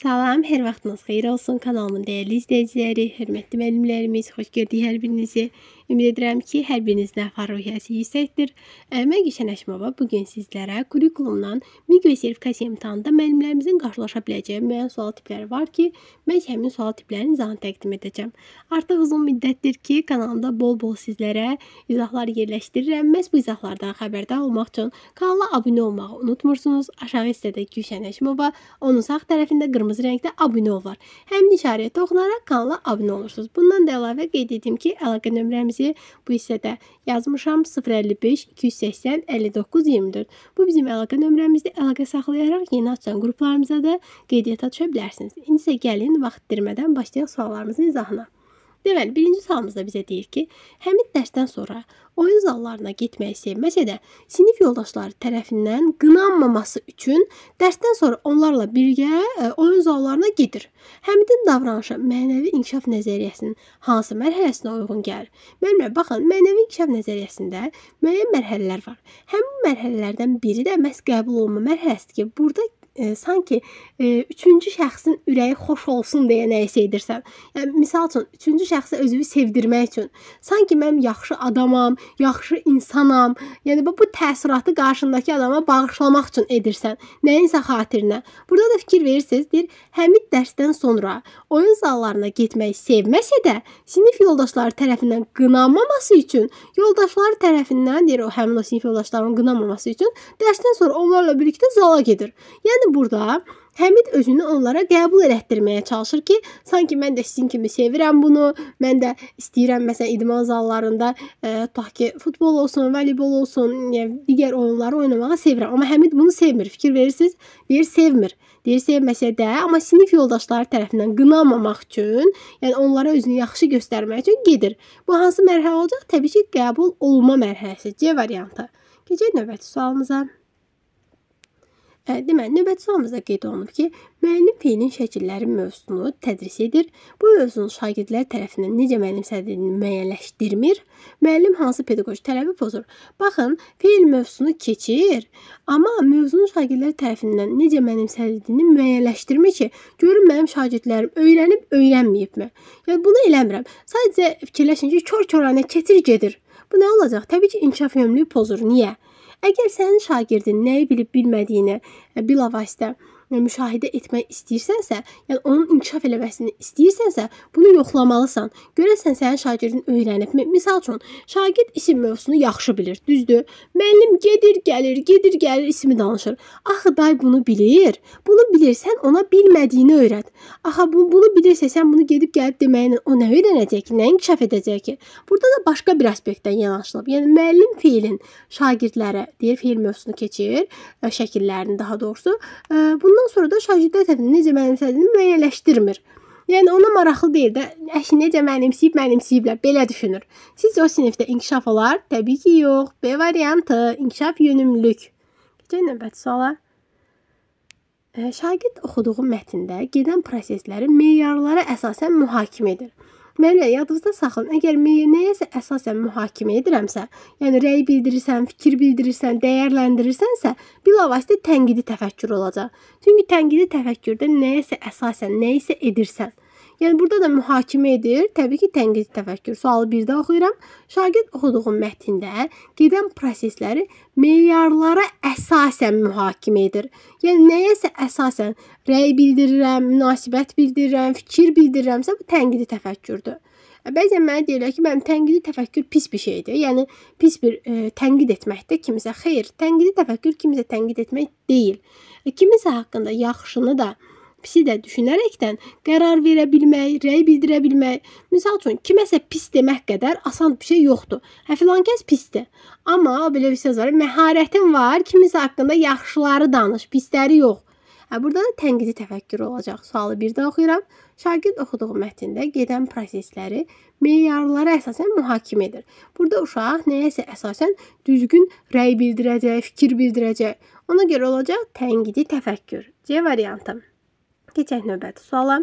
Salam, hər vaxtınız xeyir olsun kanalımın dəyərli izləyiciləri, hörmətli müəllimlərimiz, xoş gördük hər birinizi. Ümid edirəm ki, hər biriniz nəfar ruhiyyəsi yüksəkdir. Mən Gülşən Əşmova bu gün sizlərə kurikulumdan MİQ və sertifikasiya imtahanında müəllimlərimizin qarşılaşa biləcəyi müəyyən sual tipləri var ki, mən həmin sual tiplərinin izahını təqdim edəcəm. Artıq uzun müddətdir ki, kanalımda bol-bol sizlərə izahlar yerləşdirirəm. Məhz bu izahlardan xəbərdar olmaq üçün kanala abunə olmağı unutmursunuz. Aşağı hissədə Gülşən Əşmova, onun sağ tərəfində qırmızı qırmızı rəngdə abunə ol var. Həmin işarəyə toxunaraq kanala abunə olursunuz. Bundan da əlavə qeyd etdim ki, əlaqə nömrəmizi bu hissədə yazmışam 055 280 59 24. Bu bizim əlaqə nömrəmizdir. Əlaqə saxlayaraq yeni açılan qruplarımıza da qeydiyyata düşə bilərsiniz. İndi isə gəlin vaxt itirmədən başlayaq suallarımızın izahına. Deməli, birinci sualımızda bizə deyir ki, həmin dərsdən sonra oyun zallarına getməyi sevməsə də, sinif yoldaşları tərəfindən qınanmaması üçün dərsdən sonra onlarla birgə e, oyun zallarına gedir. Həmidin davranışı mənəvi inkişaf nəzəriyyəsinin hansı mərhələsinə uyğun gəlir? Müəllimə, baxın, mənəvi inkişaf nəzəriyyəsində müəyyən mərhələlər var. Həmin mərhələlərdən biri də məhz qəbul olma mərhələsidir ki, burada e, sanki e, üçüncü şəxsin ürəyi xoş olsun deyə nə isə edirsən. Yəni misal üçün üçüncü şəxsə özünü sevdirmək üçün sanki mən yaxşı adamam, yaxşı insanam. Yəni bu, bu təəssüratı qarşındakı adama bağışlamaq üçün edirsən. Nəyinsə xatirinə. Burada da fikir verirsiniz, deyir, həmin dərsdən sonra oyun zallarına getməyi sevməsə də sinif yoldaşları tərəfindən qınanmaması üçün yoldaşları tərəfindən deyir o həmin o sinif yoldaşlarının qınanmaması üçün dərsdən sonra onlarla birlikdə zala gedir. Yəni Yəni burada Həmid özünü onlara qəbul elətdirməyə çalışır ki, sanki mən də sizin kimi sevirəm bunu, mən də istəyirəm məsələn idman zallarında e, tutaq ki, futbol olsun, voleybol olsun, yəni digər oyunları oynamağı sevirəm. Amma Həmid bunu sevmir. Fikir verirsiniz? Deyir sevmir. Deyir sevməsə də, amma sinif yoldaşları tərəfindən qınanmamaq üçün, yəni onlara özünü yaxşı göstərmək üçün gedir. Bu hansı mərhələ olacaq? Təbii ki, qəbul olma mərhələsi. C variantı. Keçək növbəti sualımıza. Demə, növbəti sualımızda qeyd olunub ki, müəllim feilin şəkilləri mövzusunu tədris edir. Bu mövzunu şagirdlər tərəfindən necə mənimsədiyini müəyyənləşdirmir. Müəllim hansı pedaqoji tələbi pozur? Baxın, feil mövzusunu keçir, amma mövzunun şagirdlər tərəfindən necə mənimsədiyini müəyyənləşdirmir ki, görün mənim şagirdlərim öyrənib, öyrənməyibmi? Yəni bunu eləmirəm. Sadəcə fikirləşin ki, kör-körənə keçir gedir. Bu nə olacaq? Təbii ki, inkişaf yönlülüyü pozur. Niyə? Əgər sənin şagirdin nəyi bilib bilmədiyini e, bilavasitə nə müşahidə etmək istəyirsənsə, yəni onun inkişaf eləməsini istəyirsənsə, bunu yoxlamalısan. Görəsən sənin şagirdin öyrənibmi? Məsəl üçün, şagird isim mövzusunu yaxşı bilir, düzdür? Müəllim gedir, gəlir, gedir, gəlir ismi danışır. Axı day bunu bilir. Bunu bilirsən ona bilmədiyini öyrət. Axı bu bunu bilirsə sən bunu gedib gəlib deməyinlə o nə öyrənəcək ki, nə inkişaf edəcək ki? Burada da başqa bir aspektdən yanaşılıb. Yəni müəllim feilin şagirdlərə, deyir, feil mövzusunu keçir, e, şəkillərini daha doğrusu. E, bundan Ondan sonra da şagirdlər tərəfindən necə mənimsədiyini müəyyənləşdirmir. Yəni ona maraqlı deyil də, əşi necə mənimsəyib, mənimsəyiblər, belə düşünür. Sizcə o sinifdə inkişaf olar? Təbii ki, yox. B variantı inkişaf yönümlülük. Keçək növbəti suala. E, şagird oxuduğu mətndə gedən prosesləri meyarlara əsasən mühakimə edir. Müəllimlər, yadınızda saxlayın. Əgər nəyəsə əsasən mühakimə edirəmsə, yəni rəy bildirirsən, fikir bildirirsən, dəyərləndirirsənsə, bilavasitə tənqidi təfəkkür olacaq. Çünki tənqidi təfəkkürdə nəyəsə əsasən, nəyisə edirsən, Yəni burada da mühakimə edir. Təbii ki, tənqidi təfəkkür. Sualı 1-də oxuyuram. Şagird oxuduğu mətndə gedən prosesləri meyarlara əsasən mühakimə edir. Yəni nəyəsə əsasən rəy bildirirəm, münasibət bildirirəm, fikir bildirirəmsə bu tənqidi təfəkkürdür. E, bəzən mənə deyirlər ki, mənim tənqidi təfəkkür pis bir şeydir. Yəni pis bir e, tənqid etməkdir kimisə. Xeyr, tənqidi təfəkkür kimisə tənqid etmək deyil. E, kimisə haqqında yaxşını da, e, pisi də düşünərəkdən qərar verə bilmək, rəy bildirə bilmək. Məsəl üçün kiməsə pis demək qədər asan bir şey yoxdur. Hə filan kəs pisdir. Amma belə bir söz var, məharətin var, kimisə haqqında yaxşıları danış, pisləri yox. Hə burada da tənqidi təfəkkür olacaq. Sualı birdə oxuyuram. Şagird oxuduğu mətndə gedən prosesləri meyarlara əsasən mühakimə edir. Burada uşaq nəyəsə əsasən düzgün rəy bildirəcək, fikir bildirəcək. Ona görə olacaq tənqidi təfəkkür. C variantı. Keçək növbəti suala.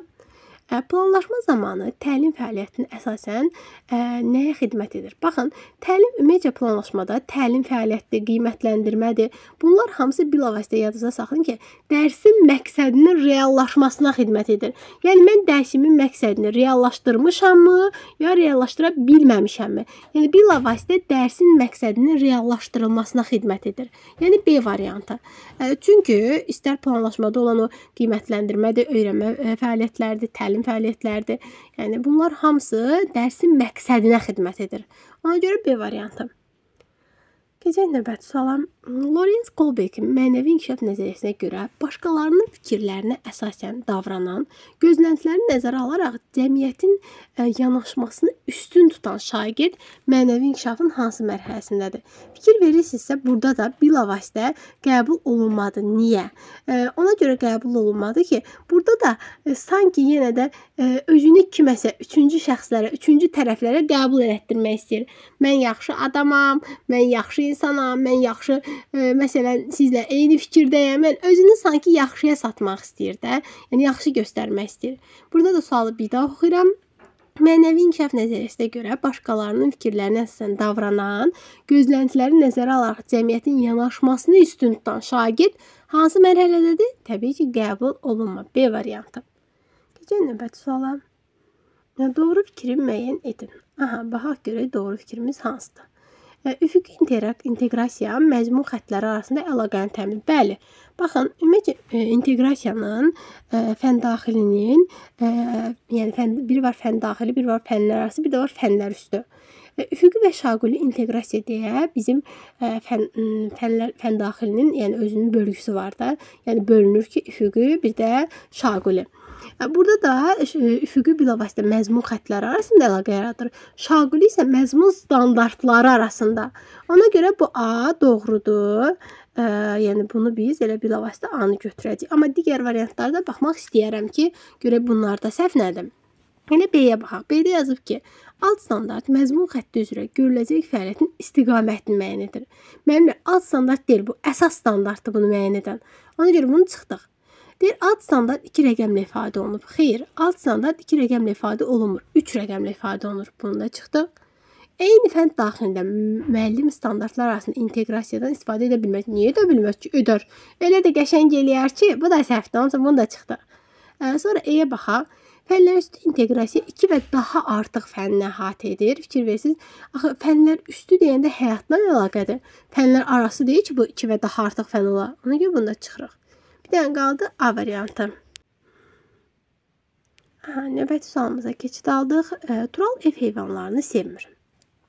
Planlaşma zamanı təlim fəaliyyətinin əsasən ə, nəyə xidmət edir? Baxın, təlim ümumiyyətcə planlaşmada təlim fəaliyyətidir, qiymətləndirmədir. Bunlar hamısı bilavasitə yadınızda saxlayın ki, dərsin məqsədinin reallaşmasına xidmət edir. Yəni mən dərsimin məqsədini reallaşdırmışammı, ya reallaşdıra bilməmişəmmi? Yəni bilavasitə dərsin məqsədinin reallaşdırılmasına xidmət edir. Yəni B variantı. Çünki istər planlaşmada olan o qiymətləndirmədir, öyrənmə fəaliyyətləridir, təlim təlim fəaliyyətləridir. Yəni bunlar hamısı dərsin məqsədinə xidmət edir. Ona görə B variantı. Keçək növbəti suala. Lawrence Kolbekin mənəvi inkişaf nəzəriyyəsinə görə başqalarının fikirlərinə əsasən davranan, gözləntilərini nəzərə alaraq cəmiyyətin e, yanaşmasını üstün tutan şagird mənəvi inkişafın hansı mərhələsindədir? Fikir verirsinizsə, burada da bilavasitə qəbul olunmadı. Niyə? E, ona görə qəbul olunmadı ki, burada da e, sanki yenə də özünü kiməsə, üçüncü şəxslərə, üçüncü tərəflərə qəbul elətdirmək istəyir. Mən yaxşı adamam, mən yaxşı insanam, mən yaxşı məsələn sizlə eyni fikirdəyəm. Mən özünü sanki yaxşıya satmaq istəyir də, yəni yaxşı göstərmək istəyir. Burada da sualı bir daha oxuyuram. Mənəvi inkişaf nəzəriyyəsinə görə başqalarının fikirlərinə əsasən davranan, gözləntiləri nəzərə alaraq cəmiyyətin yanaşmasını üstün tutan şagird hansı mərhələdədir? Təbii ki, qəbul olunma. B variantı. Keçək növbəti suala. Doğru fikri müəyyən edin. Aha, baxaq görək doğru fikrimiz hansıdır. Üfüqi inteqrasiya məzmun xəttləri arasında əlaqəni təmin. Bəli. Baxın, ümumiyyətlə inteqrasiyanın fənn daxilinin, yəni fənn biri var fənn daxili, biri var fənlər arası, bir də var fənlər üstü. Üfüqi və şaquli inteqrasiya deyə bizim fən fənlər fənn daxilinin, yəni özünün bölgüsü var da. Yəni bölünür ki, üfüqi, bir də şaquli. Burada da e, üfüqi bilavasitə məzmun xəttləri arasında əlaqə yaradır. Şaquli isə məzmun standartları arasında. Ona görə bu A doğrudur. Ə, e, yəni bunu biz elə bilavasitə A-nı götürəcəyik. Amma digər variantlara da baxmaq istəyirəm ki, görək bunlarda səhv nədir. Yəni B-yə baxaq. B-də yazıb ki, alt standart məzmun xətti üzrə görüləcək fəaliyyətin istiqamətini müəyyən edir. Müəllimlər, alt standart deyil, bu əsas standartdır bunu müəyyən edən. Ona görə bunu çıxdıq. Deyir alt standart 2 rəqəmlə ifadə olunub. Xeyr, alt standart 2 rəqəmlə ifadə olunmur. 3 rəqəmlə ifadə olunur. Bunu da çıxdıq. Eyni fənd daxilində müəllim standartlar arasında inteqrasiyadan istifadə edə bilməz. Niyə edə bilməz ki, ödər. Elə də qəşəng eləyər ki, bu da səhvdir. Onsa bunu da çıxdı. Sonra E-yə baxaq. Fənlər üstü inteqrasiya 2 və daha artıq fənni əhatə edir. Fikir versiniz, axı fənlər üstü deyəndə həyatla əlaqədir. Fənlər arası deyil ki, bu 2 və daha artıq fən ola. Ona görə bunu da çıxırıq. Bir dənə qaldı A variantı. Hə, növbəti sualımıza keçid aldıq. E, Tural ev heyvanlarını sevmir.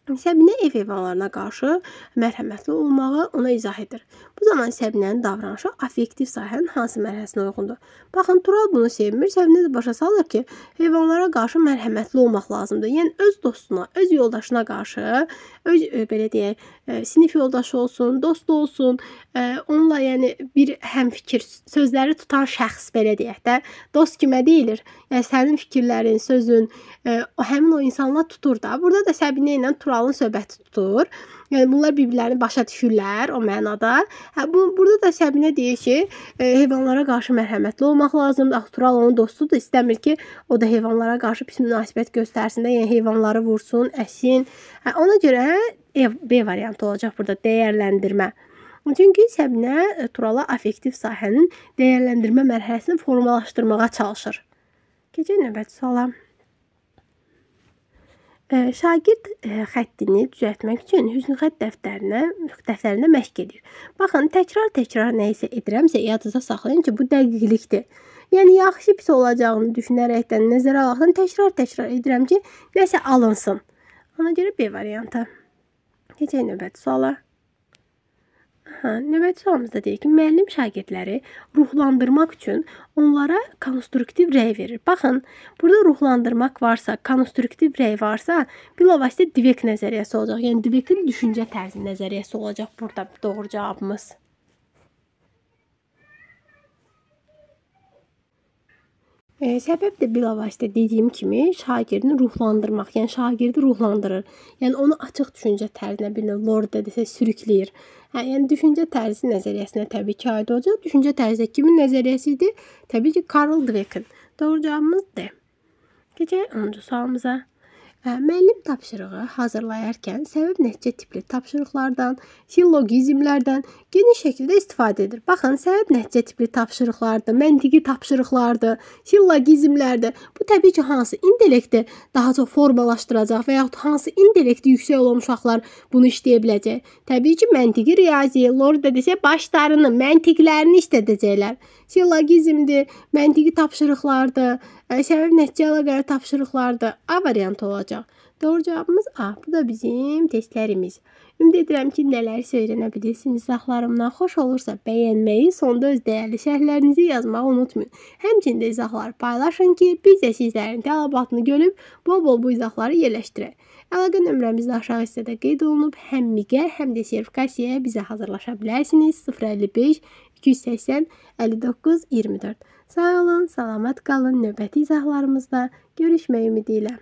Səbinə ev heyvanlarına qarşı mərhəmətli olmağı ona izah edir. Bu zaman Səbinənin davranışı affektiv sahənin hansı mərhələsinə uyğundur? Baxın, Tural bunu sevmir, Səbinə də başa salır ki, heyvanlara qarşı mərhəmətli olmaq lazımdır. Yəni öz dostuna, öz yoldaşına qarşı, öz e, belə deyək, e, sinif yoldaşı olsun, dost olsun, e, onunla yəni bir həmfikir, sözləri tutan şəxs belə deyək də, dost kimə deyilir? Yəni sənin fikirlərin, sözün o həmin o insanla tutur da. Burada da Səbinə ilə Turalın söhbəti tutur Yəni bunlar bir-birlərini başa düşürlər o mənada. Hə bu burada da Səbinə deyir ki, e, heyvanlara qarşı mərhəmətli olmaq lazımdır. Axtural onun dostudur, istəmir ki, o da heyvanlara qarşı pis münasibət göstərsin də, yəni heyvanları vursun, əsin. Hə ona görə e, B variantı olacaq burada dəyərləndirmə. Çünki Səbinə e, Turala affektiv sahənin dəyərləndirmə mərhələsini formalaşdırmağa çalışır. Keçək növbəti suala. Şagird e, xəttini düzəltmək üçün hüznüxət dəftərinə dəftərində məşq edir. Baxın, təkrar-təkrar nə isə edirəmsə, yadınızda saxlayın ki, bu dəqiqlikdir. Yəni yaxşı pis olacağını düşünərəkdən nəzərə alarkən təkrar-təkrar edirəm ki, nəsə alınsın. Ona görə B variantı. Keçək növbəti suala. Hə, növbəti sualımızda deyir ki, müəllim şagirdləri ruhlandırmaq üçün onlara konstruktiv rəy verir. Baxın, burada ruhlandırmaq varsa, konstruktiv rəy varsa, bilavasitə Dibek nəzəriyyəsi olacaq. Yəni Dibekin düşüncə tərzi nəzəriyyəsi olacaq burada doğru cavabımız. E, səbəb də bilavasitə dediyim kimi şagirdini ruhlandırmaq, yəni şagirdi ruhlandırır. Yəni onu açıq düşüncə tərzinə bir növ lord desə sürükləyir. Hə, yəni düşüncə tərzi nəzəriyyəsinə təbii ki, aid olacaq. Düşüncə tərzi kimin nəzəriyyəsi idi? Təbii ki, Karl Dweck'in. Doğru cavabımız D. Keçək 10-cu sualımıza. Hə, müəllim tapşırığı hazırlayarkən səbəb-nəticə tipli tapşırıqlardan, sillogizmlərdən geniş şəkildə istifadə edir. Baxın, səbəb-nəticə tipli tapşırıqlardır, məntiqi tapşırıqlardır, sillogizmlərdir. Bu təbii ki, hansı intellekti daha çox formalaşdıracaq və yaxud hansı intellekti yüksək olan uşaqlar bunu işləyə biləcək? Təbii ki, məntiqi riyazi, Lorda desə başlarını, məntiqlərini işlədəcəklər. Sillogizmdir, məntiqi tapşırıqlardır, Səbəb nəticə əlaqəli tapşırıqlarda A variantı olacaq. Doğru cavabımız A. Bu da bizim testlərimiz. Ümid edirəm ki, nələrsə öyrənə bilirsiniz. İzahlarımdan xoş olursa bəyənməyi, sonda öz dəyərli şərhlərinizi yazmağı unutmayın. Həmçinin də izahları paylaşın ki, biz də sizlərin tələbatını görüb bol-bol bu izahları yerləşdirək. Əlaqə nömrəmiz də aşağı hissədə qeyd olunub. Həm miqə, həm də sertifikasiyaya bizə hazırlaşa bilərsiniz. 055 280 59 24. Sağ olun, salamat qalın. Növbəti izahlarımızda görüşmək ümidi ilə.